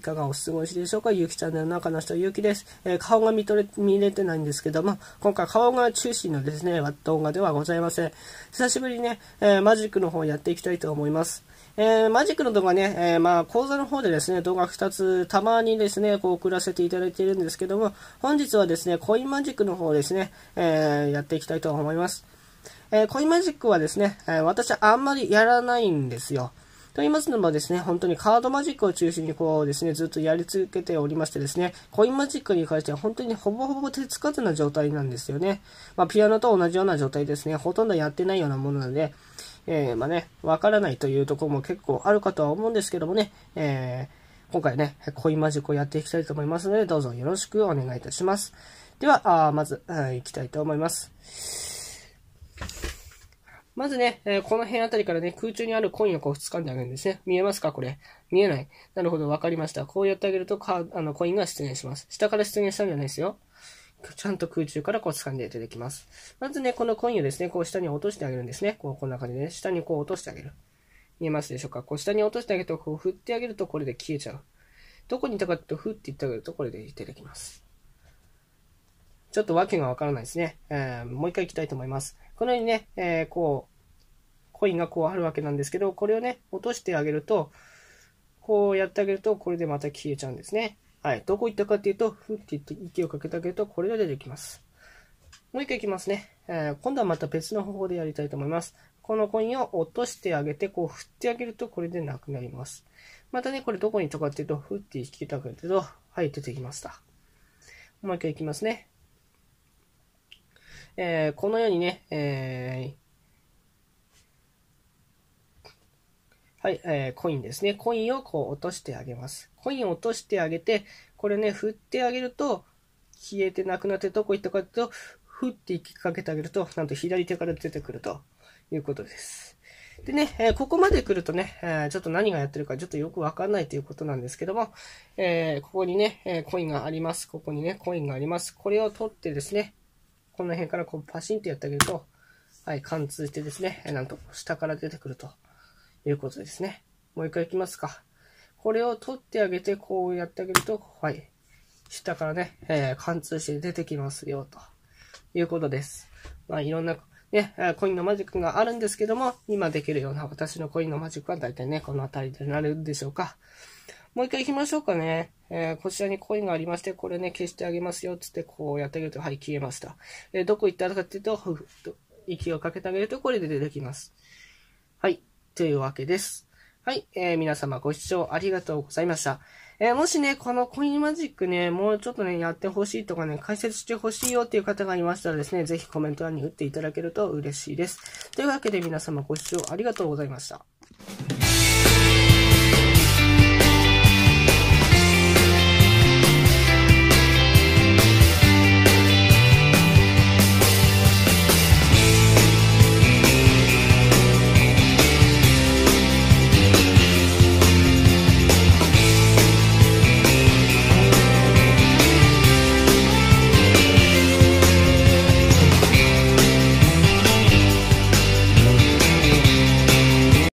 いかがお過ごしでしょうかゆきチャンネルの中の人、ゆうきです。えー、顔が見とれ、見れてないんですけども、今回顔が中心のですね、動画ではございません。久しぶりにね、えー、マジックの方やっていきたいと思います。えー、マジックの動画ね、えー、まあ、講座の方でですね、動画2つ、たまにですね、こう送らせていただいているんですけども、本日はですね、コインマジックの方ですね、えー、やっていきたいと思います。えコインマジックはですね、え私はあんまりやらないんですよ。と言いますのもですね、本当にカードマジックを中心にこうですね、ずっとやり続けておりましてですね、コインマジックに関しては本当にほぼほぼ手つかずな状態なんですよね。まあ、ピアノと同じような状態ですね、ほとんどやってないようなものなので、えー、まあね、わからないというところも結構あるかとは思うんですけどもね、えー、今回ね、コインマジックをやっていきたいと思いますので、どうぞよろしくお願いいたします。では、あまず、はい、いきたいと思います。まずね、えー、この辺あたりからね、空中にあるコインをこう掴んであげるんですね。見えますかこれ。見えない。なるほど、わかりました。こうやってあげると、か、あの、コインが出現します。下から出現したんじゃないですよ。ちゃんと空中からこう掴んでいただきます。まずね、このコインをですね、こう下に落としてあげるんですね。こう、こんな感じでね、下にこう落としてあげる。見えますでしょうかこう下に落としてあげると、こう振ってあげると、これで消えちゃう。どこにいたかと、ふって言ってあげると、これで出てきます。ちょっとわけがわからないですね。えー、もう一回行きたいと思います。このようにね、えー、こう、コインがこうあるわけなんですけど、これをね、落としてあげると、こうやってあげると、これでまた消えちゃうんですね。はい。どこ行ったかっていうと、ふって言って息をかけてあげると、これが出てきます。もう一回行きますね、えー、今度はまた別の方法でやりたいと思います。このコインを落としてあげて、こう振ってあげると、これでなくなります。またね、これどこに行ったかっていうと、ふって引きたくなると、はい、出てきました。もう一回行きますね。えー、このようにね、えー、はい、えー、コインですね。コインをこう落としてあげます。コインを落としてあげて、これね、振ってあげると、消えてなくなってどこ行ったかってと、ふって引きかけてあげると、なんと左手から出てくるということです。でね、えここまで来るとね、えちょっと何がやってるかちょっとよくわかんないということなんですけども、えここにね、えコインがあります。ここにね、コインがあります。これを取ってですね、この辺からこうパシンとやってあげると、はい、貫通してですね、なんと下から出てくるということですね。もう一回いきますか。これを取ってあげて、こうやってあげると、はい、下からね、えー、貫通して出てきますよ、ということです。まあ、いろんな、ね、コインのマジックがあるんですけども、今できるような私のコインのマジックはだいたいね、この辺りでなるんでしょうか。もう一回行きましょうかね。えー、こちらにコインがありまして、これね、消してあげますよ、つってこうやってあげると、はい、消えました。えー、どこ行ったかっていうと、ふと息をかけてあげると、これで出てきます。はい、というわけです。はい、えー、皆様ご視聴ありがとうございました。えー、もしね、このコインマジックね、もうちょっとね、やってほしいとかね、解説してほしいよっていう方がいましたらですね、ぜひコメント欄に打っていただけると嬉しいです。というわけで皆様ご視聴ありがとうございました。